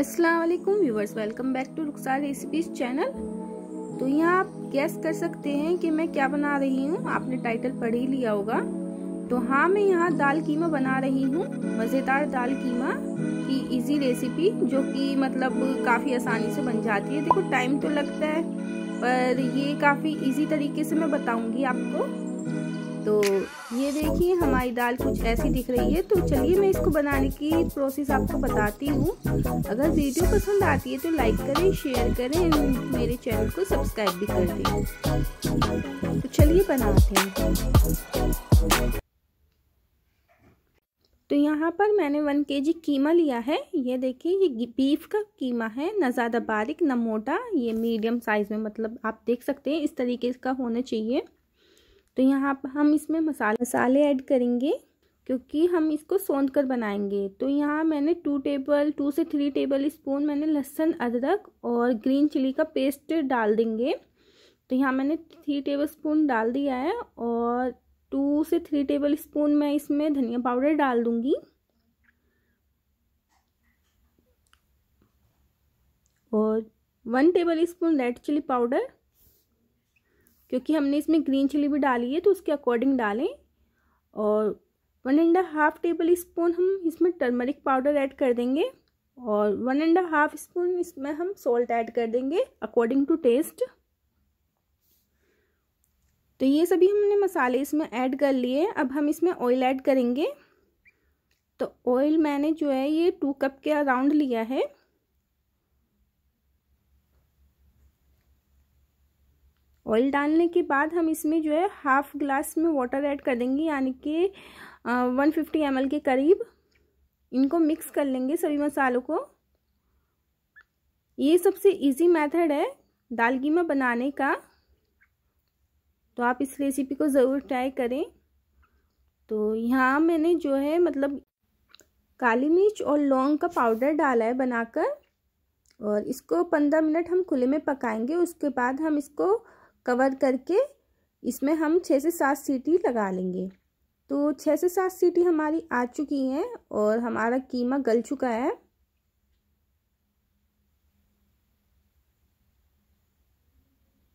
Aslam viewers welcome back to Rukhsar recipes channel तो यहाँ आप गैस कर सकते हैं कि मैं क्या बना रही हूँ आपने टाइटल पढ़ ही लिया होगा तो हाँ मैं यहाँ दाल कीमा बना रही हूँ मज़ेदार दाल कीमा की इजी रेसिपी जो कि मतलब काफ़ी आसानी से बन जाती है देखो टाइम तो लगता है पर ये काफ़ी इजी तरीके से मैं बताऊँगी आपको तो ये देखिए हमारी दाल कुछ ऐसी दिख रही है तो चलिए मैं इसको बनाने की प्रोसेस आपको बताती हूँ अगर वीडियो पसंद आती है तो लाइक करें शेयर करें मेरे चैनल को सब्सक्राइब भी कर दें तो चलिए बनाते हैं तो यहाँ पर मैंने वन के जी कीमा लिया है ये देखिए ये बीफ का कीमा है ना ज़्यादा बारिक ना मोटा ये मीडियम साइज़ में मतलब आप देख सकते हैं इस तरीके का होना चाहिए तो यहाँ पर हम इसमें मसाले मसाले ऐड करेंगे क्योंकि हम इसको सौंध कर बनाएंगे तो यहाँ मैंने टू टेबल टू से थ्री टेबल स्पून मैंने लहसुन अदरक और ग्रीन चिली का पेस्ट डाल देंगे तो यहाँ मैंने थ्री टेबल स्पून डाल दिया है और टू से थ्री टेबल स्पून मैं इसमें धनिया पाउडर डाल दूँगी और one tablespoon red chilli powder क्योंकि हमने इसमें ग्रीन चिली भी डाली है तो उसके अकॉर्डिंग डालें और one and half tablespoon हम इसमें टर्मरिक पाउडर ऐड कर देंगे और वन एंड हाफ स्पून इसमें हम सॉल्ट ऐड कर देंगे अकॉर्डिंग टू टेस्ट तो ये सभी हमने मसाले इसमें ऐड कर लिए अब हम इसमें ऑयल ऐड करेंगे तो ऑयल मैंने जो है ये टू कप के अराउंड लिया है ऑयल डालने के बाद हम इसमें जो है हाफ ग्लास में वाटर ऐड कर देंगे यानी कि वन फिफ्टी एम के करीब इनको मिक्स कर लेंगे सभी मसालों को ये सबसे इजी मेथड है दाल कीमा बनाने का तो आप इस रेसिपी को ज़रूर ट्राई करें तो यहाँ मैंने जो है मतलब काली मिर्च और लौंग का पाउडर डाला है बनाकर और इसको पंद्रह मिनट हम खुले में पकाएंगे उसके बाद हम इसको कवर करके इसमें हम छः से सात सीटी लगा लेंगे तो छः से सात सीटी हमारी आ चुकी हैं और हमारा कीमा गल चुका है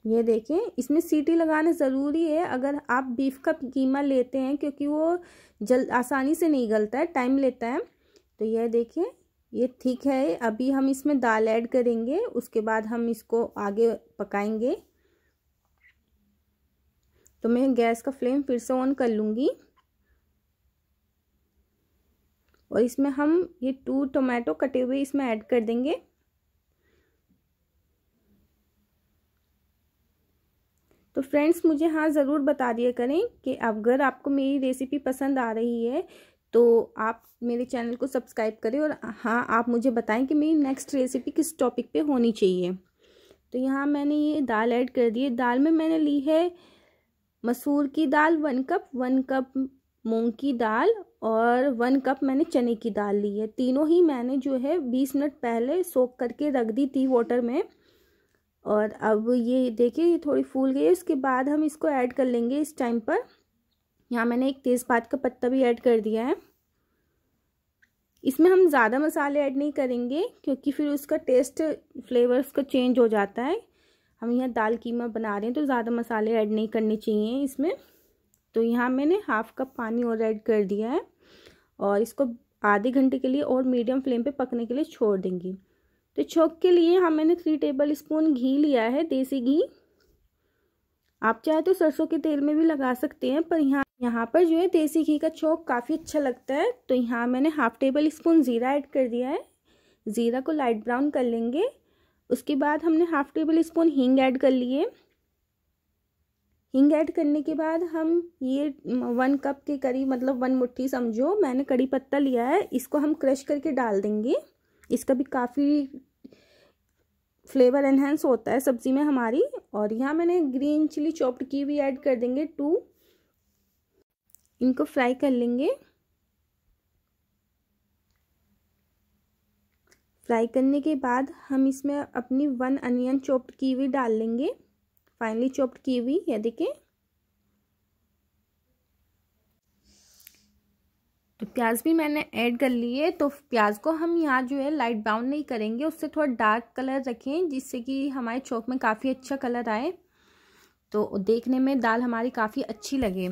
ये देखें इसमें सीटी लगाना ज़रूरी है अगर आप बीफ का कीमा लेते हैं क्योंकि वो जल आसानी से नहीं गलता है टाइम लेता है तो यह देखें ये ठीक है अभी हम इसमें दाल ऐड करेंगे उसके बाद हम इसको आगे पकाएंगे तो मैं गैस का फ्लेम फिर से ऑन कर लूँगी और इसमें हम ये टू टोमेटो कटे हुए इसमें ऐड कर देंगे तो फ्रेंड्स मुझे हाँ ज़रूर बता दिया करें कि अगर आपको मेरी रेसिपी पसंद आ रही है तो आप मेरे चैनल को सब्सक्राइब करें और हाँ आप मुझे बताएं कि मेरी नेक्स्ट रेसिपी किस टॉपिक पे होनी चाहिए तो यहाँ मैंने ये दाल ऐड कर दी है दाल में मैंने ली है मसूर की दाल वन कप वन कप मूंग की दाल और वन कप मैंने चने की दाल ली है तीनों ही मैंने जो है बीस मिनट पहले सोख करके रख दी थी वाटर में और अब ये देखिए ये थोड़ी फूल गई है उसके बाद हम इसको ऐड कर लेंगे इस टाइम पर यहाँ मैंने एक तेज़पात का पत्ता भी ऐड कर दिया है इसमें हम ज़्यादा मसाले ऐड नहीं करेंगे क्योंकि फिर उसका टेस्ट फ्लेवर उसका चेंज हो जाता है हम यहाँ दाल कीमा बना रहे हैं तो ज़्यादा मसाले ऐड नहीं करने चाहिए इसमें तो यहाँ मैंने हाफ़ कप पानी और ऐड कर दिया है और इसको आधे घंटे के लिए और मीडियम फ्लेम पे पकने के लिए छोड़ देंगी तो छोंक के लिए हम मैंने थ्री टेबल स्पून घी लिया है देसी घी आप चाहे तो सरसों के तेल में भी लगा सकते हैं पर यहाँ यहाँ पर जो है देसी घी का छोंक काफ़ी अच्छा लगता है तो यहाँ मैंने हाफ टेबल स्पून ज़ीरा ऐड कर दिया है ज़ीरा को लाइट ब्राउन कर लेंगे उसके बाद हमने हाफ टेबल स्पून हींग ऐड कर लिए हींग ऐड करने के बाद हम ये वन कप के करीब मतलब वन मुट्ठी समझो मैंने कड़ी पत्ता लिया है इसको हम क्रश करके डाल देंगे इसका भी काफ़ी फ्लेवर एनहेंस होता है सब्ज़ी में हमारी और यहाँ मैंने ग्रीन चिली चॉप्ड की भी ऐड कर देंगे टू इनको फ्राई कर लेंगे फ्राई करने के बाद हम इसमें अपनी वन अनियन चॉप्ड कीवी डाल लेंगे फाइनली चॉप्ड कीवी ये देखें तो प्याज भी मैंने ऐड कर ली है तो प्याज को हम यहाँ जो है लाइट ब्राउन नहीं करेंगे उससे थोड़ा डार्क कलर रखें जिससे कि हमारे चौक में काफ़ी अच्छा कलर आए तो देखने में दाल हमारी काफ़ी अच्छी लगे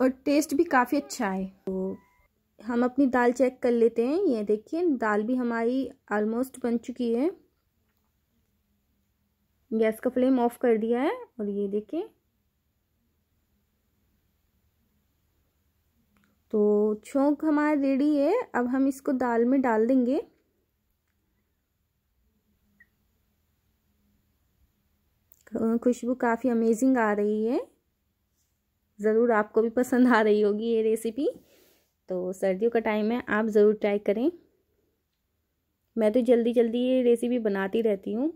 और टेस्ट भी काफ़ी अच्छा आए तो हम अपनी दाल चेक कर लेते हैं ये देखिए दाल भी हमारी ऑलमोस्ट बन चुकी है गैस का फ्लेम ऑफ कर दिया है और ये देखिए तो छोंक हमारा रेडी है अब हम इसको दाल में डाल देंगे खुशबू काफ़ी अमेजिंग आ रही है ज़रूर आपको भी पसंद आ रही होगी ये रेसिपी तो सर्दियों का टाइम है आप ज़रूर ट्राई करें मैं तो जल्दी जल्दी ये रेसिपी बनाती रहती हूँ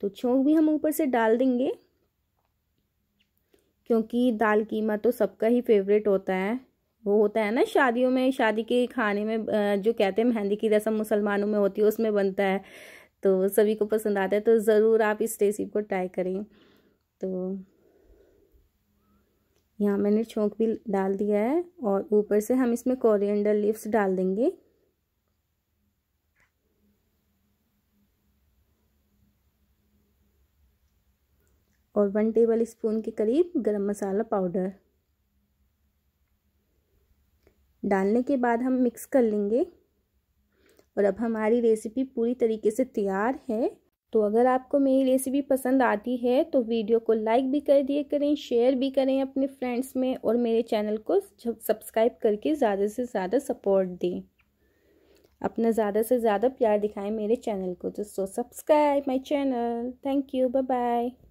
तो छोंक भी हम ऊपर से डाल देंगे क्योंकि दाल कीमा तो सबका ही फेवरेट होता है वो होता है ना शादियों में शादी के खाने में जो कहते हैं मेहंदी की रस्म मुसलमानों में होती है उसमें बनता है तो सभी को पसंद आता है तो ज़रूर आप इस रेसिपी को ट्राई करें तो यहाँ मैंने छोंक भी डाल दिया है और ऊपर से हम इसमें कोरिएंडर लीव्स डाल देंगे और वन टेबल स्पून के करीब गरम मसाला पाउडर डालने के बाद हम मिक्स कर लेंगे और अब हमारी रेसिपी पूरी तरीके से तैयार है तो अगर आपको मेरी रेसिपी पसंद आती है तो वीडियो को लाइक भी कर दिए करें शेयर भी करें अपने फ्रेंड्स में और मेरे चैनल को सब्सक्राइब करके ज़्यादा से ज़्यादा सपोर्ट दें अपना ज़्यादा से ज़्यादा प्यार दिखाएं मेरे चैनल को तो so subscribe my channel thank you bye bye